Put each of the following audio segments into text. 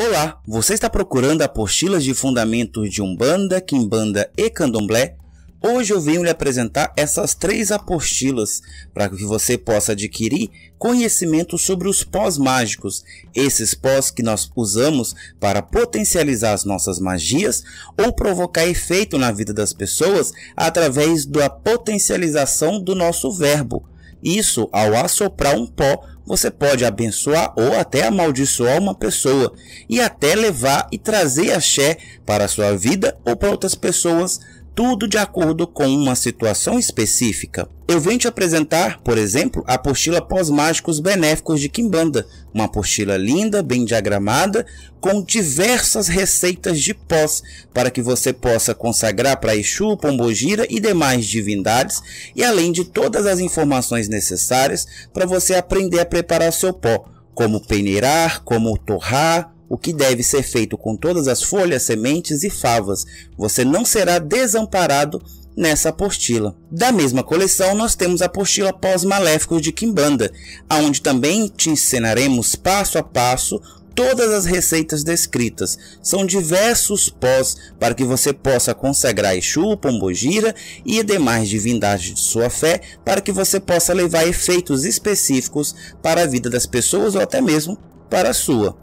Olá, você está procurando apostilas de fundamentos de Umbanda, kimbanda e Candomblé? Hoje eu venho lhe apresentar essas três apostilas para que você possa adquirir conhecimento sobre os pós mágicos, esses pós que nós usamos para potencializar as nossas magias ou provocar efeito na vida das pessoas através da potencialização do nosso verbo. Isso ao assoprar um pó você pode abençoar ou até amaldiçoar uma pessoa e até levar e trazer axé para a sua vida ou para outras pessoas tudo de acordo com uma situação específica. Eu venho te apresentar, por exemplo, a apostila Pós-Mágicos Benéficos de Kimbanda, uma apostila linda, bem diagramada, com diversas receitas de pós para que você possa consagrar para Exu, Pombogira e demais divindades, e além de todas as informações necessárias para você aprender a preparar seu pó, como peneirar, como torrar, o que deve ser feito com todas as folhas, sementes e favas. Você não será desamparado nessa apostila. Da mesma coleção, nós temos a apostila Pós-Maléficos de Kimbanda, aonde também te ensinaremos passo a passo todas as receitas descritas. São diversos pós para que você possa consagrar Exu, Pombogira e demais divindades de sua fé, para que você possa levar efeitos específicos para a vida das pessoas ou até mesmo para a sua.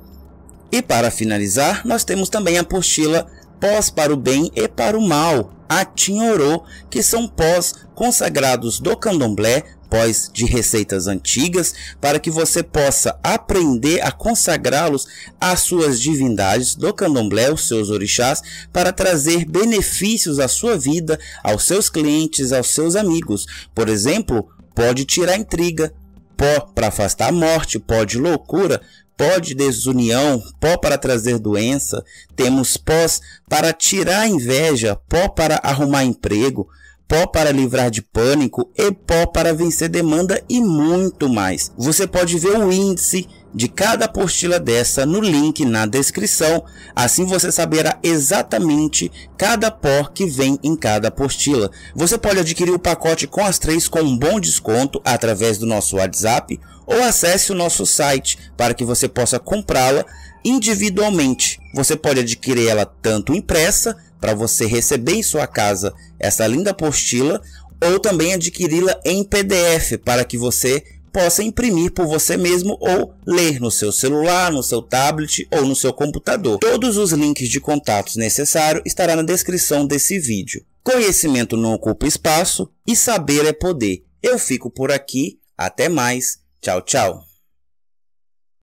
E para finalizar, nós temos também a apostila Pós para o Bem e para o Mal, a tinhorô que são pós consagrados do candomblé, pós de receitas antigas, para que você possa aprender a consagrá-los às suas divindades do candomblé, os seus orixás, para trazer benefícios à sua vida, aos seus clientes, aos seus amigos. Por exemplo, pode tirar intriga, pó para afastar a morte, pó de loucura, pó de desunião, pó para trazer doença, temos pós para tirar inveja, pó para arrumar emprego, pó para livrar de pânico, epó para vencer demanda e muito mais. Você pode ver o índice de cada apostila dessa no link na descrição, assim você saberá exatamente cada pó que vem em cada apostila. Você pode adquirir o pacote com as três com um bom desconto através do nosso WhatsApp ou acesse o nosso site para que você possa comprá-la individualmente. Você pode adquirir ela tanto impressa para você receber em sua casa essa linda apostila ou também adquiri-la em PDF para que você possa imprimir por você mesmo ou ler no seu celular, no seu tablet ou no seu computador. Todos os links de contatos necessários estará na descrição desse vídeo. Conhecimento não ocupa espaço e saber é poder. Eu fico por aqui, até mais, tchau, tchau.